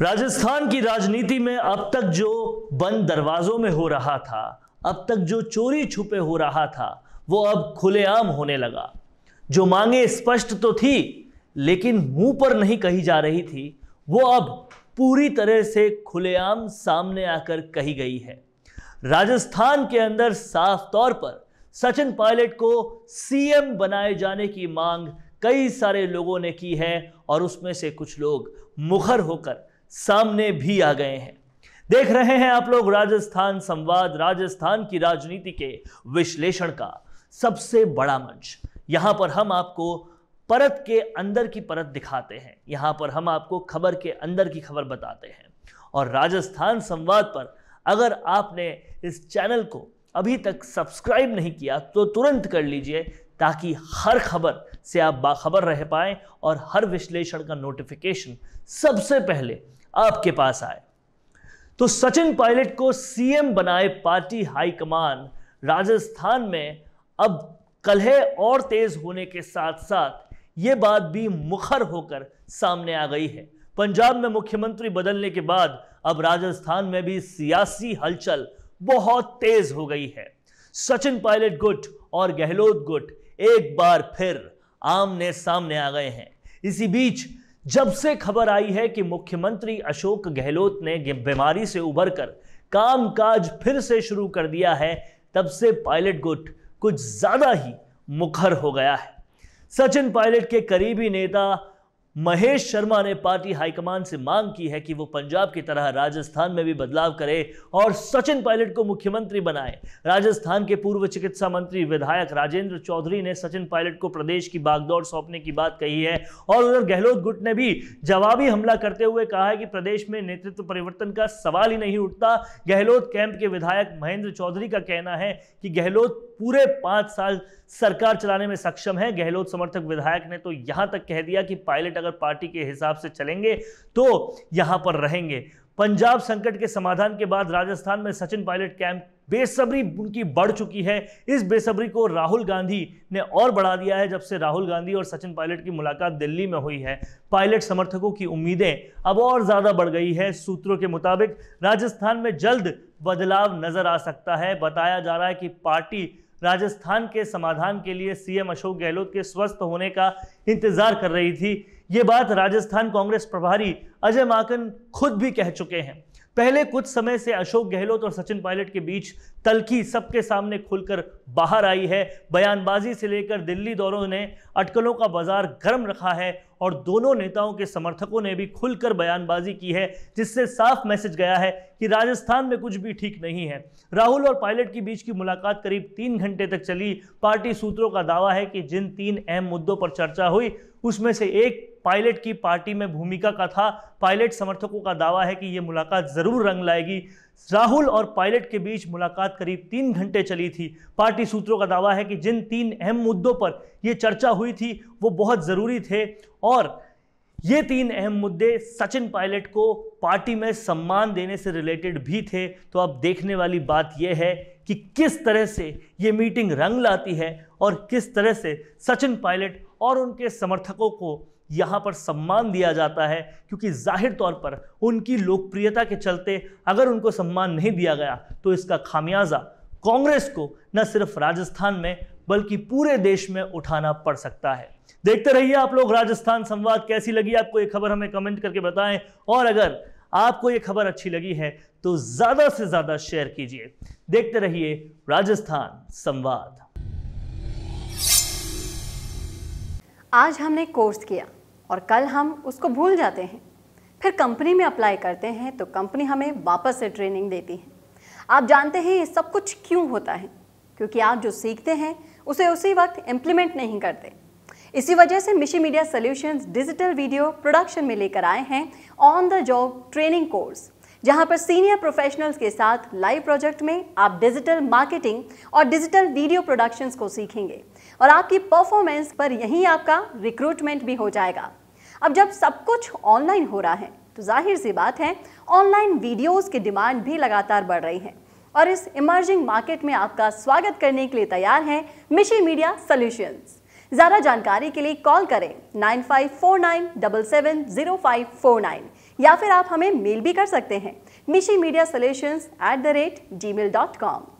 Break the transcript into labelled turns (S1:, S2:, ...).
S1: राजस्थान की राजनीति में अब तक जो बंद दरवाजों में हो रहा था अब तक जो चोरी छुपे हो रहा था वो अब खुलेआम होने लगा जो मांगे स्पष्ट तो थी लेकिन मुंह पर नहीं कही जा रही थी वो अब पूरी तरह से खुलेआम सामने आकर कही गई है राजस्थान के अंदर साफ तौर पर सचिन पायलट को सीएम बनाए जाने की मांग कई सारे लोगों ने की है और उसमें से कुछ लोग मुखर होकर सामने भी आ गए हैं देख रहे हैं आप लोग राजस्थान संवाद राजस्थान की राजनीति के विश्लेषण का सबसे बड़ा मंच यहां पर हम आपको परत के अंदर की परत दिखाते हैं यहां पर हम आपको खबर के अंदर की खबर बताते हैं और राजस्थान संवाद पर अगर आपने इस चैनल को अभी तक सब्सक्राइब नहीं किया तो तुरंत कर लीजिए ताकि हर खबर से आप बाखबर रह पाएं और हर विश्लेषण का नोटिफिकेशन सबसे पहले आपके पास आए तो सचिन पायलट को सीएम बनाए पार्टी हाईकमान राजस्थान में अब कलह और तेज होने के साथ साथ ये बात भी मुखर होकर सामने आ गई है पंजाब में मुख्यमंत्री बदलने के बाद अब राजस्थान में भी सियासी हलचल बहुत तेज हो गई है सचिन पायलट गुट और गहलोत गुट एक बार फिर आमने सामने आ गए हैं इसी बीच जब से खबर आई है कि मुख्यमंत्री अशोक गहलोत ने बीमारी से उबर कर काम काज फिर से शुरू कर दिया है तब से पायलट गुट कुछ ज़्यादा ही मुखर हो गया है सचिन पायलट के करीबी नेता महेश शर्मा ने पार्टी हाईकमान से मांग की है कि वो पंजाब की तरह राजस्थान में भी बदलाव करे और सचिन पायलट को मुख्यमंत्री बनाए राजस्थान के पूर्व चिकित्सा मंत्री विधायक राजेंद्र चौधरी ने सचिन पायलट को प्रदेश की बागदौड़ सौंपने की बात कही है और उधर गहलोत गुट ने भी जवाबी हमला करते हुए कहा है कि प्रदेश में नेतृत्व परिवर्तन का सवाल ही नहीं उठता गहलोत कैंप के विधायक महेंद्र चौधरी का कहना है कि गहलोत पूरे पांच साल सरकार चलाने में सक्षम है गहलोत समर्थक विधायक ने तो यहां तक कह दिया कि पायलट अगर पार्टी के हिसाब से चलेंगे तो यहां पर रहेंगे पंजाब संकट के समाधान के बाद राजस्थान में सचिन पायलट कैंप बेसब्री उनकी बढ़ चुकी है इस बेसब्री को राहुल गांधी ने और बढ़ा दिया है जब से राहुल गांधी और सचिन पायलट की मुलाकात दिल्ली में हुई है पायलट समर्थकों की उम्मीदें अब और ज़्यादा बढ़ गई है सूत्रों के मुताबिक राजस्थान में जल्द बदलाव नज़र आ सकता है बताया जा रहा है कि पार्टी राजस्थान के समाधान के लिए सीएम अशोक गहलोत के स्वस्थ होने का इंतजार कर रही थी ये बात राजस्थान कांग्रेस प्रभारी अजय माकन खुद भी कह चुके हैं पहले कुछ समय से अशोक गहलोत और सचिन पायलट के बीच तलखी सबके सामने खुलकर बाहर आई है बयानबाजी से लेकर दिल्ली दौरों ने अटकलों का बाजार गर्म रखा है और दोनों नेताओं के समर्थकों ने भी खुलकर बयानबाजी की है जिससे साफ मैसेज गया है कि राजस्थान में कुछ भी ठीक नहीं है राहुल और पायलट के बीच की मुलाकात करीब तीन घंटे तक चली पार्टी सूत्रों का दावा है कि जिन तीन अहम मुद्दों पर चर्चा हुई उसमें से एक पायलट की पार्टी में भूमिका का था पायलट समर्थकों का दावा है कि ये मुलाकात जरूर रंग लाएगी राहुल और पायलट के बीच मुलाकात करीब तीन घंटे चली थी पार्टी सूत्रों का दावा है कि जिन तीन अहम मुद्दों पर यह चर्चा हुई थी वो बहुत ज़रूरी थे और ये तीन अहम मुद्दे सचिन पायलट को पार्टी में सम्मान देने से रिलेटेड भी थे तो अब देखने वाली बात यह है कि किस तरह से ये मीटिंग रंग लाती है और किस तरह से सचिन पायलट और उनके समर्थकों को यहाँ पर सम्मान दिया जाता है क्योंकि जाहिर तौर पर उनकी लोकप्रियता के चलते अगर उनको सम्मान नहीं दिया गया तो इसका खामियाजा कांग्रेस को न सिर्फ राजस्थान में बल्कि पूरे देश में उठाना पड़ सकता है देखते रहिए आप लोग राजस्थान संवाद कैसी लगी आपको ये खबर हमें कमेंट करके बताएं और अगर आपको ये खबर अच्छी लगी है तो ज़्यादा से ज़्यादा शेयर कीजिए देखते रहिए राजस्थान संवाद
S2: आज हमने कोर्स किया और कल हम उसको भूल जाते हैं फिर कंपनी में अप्लाई करते हैं तो कंपनी हमें वापस से ट्रेनिंग देती है आप जानते हैं ये सब कुछ क्यों होता है क्योंकि आप जो सीखते हैं उसे उसी वक्त इम्प्लीमेंट नहीं करते इसी वजह से Mishi media solutions digital video production में लेकर आए हैं on the job training course जहां पर सीनियर प्रोफेशनल्स के साथ लाइव प्रोजेक्ट में आप डिजिटल मार्केटिंग और डिजिटल वीडियो प्रोडक्शंस को सीखेंगे और आपकी परफॉर्मेंस पर यहीं आपका रिक्रूटमेंट भी हो जाएगा अब जब सब कुछ ऑनलाइन हो रहा है तो जाहिर सी बात है ऑनलाइन वीडियोस की डिमांड भी लगातार बढ़ रही है और इस इमर्जिंग मार्केट में आपका स्वागत करने के लिए तैयार है मिशी मीडिया सोल्यूशन ज़्यादा जानकारी के लिए कॉल करें nine five four nine double seven zero five four nine या फिर आप हमें मेल भी कर सकते हैं Mishi media solution at the rate gmail dot com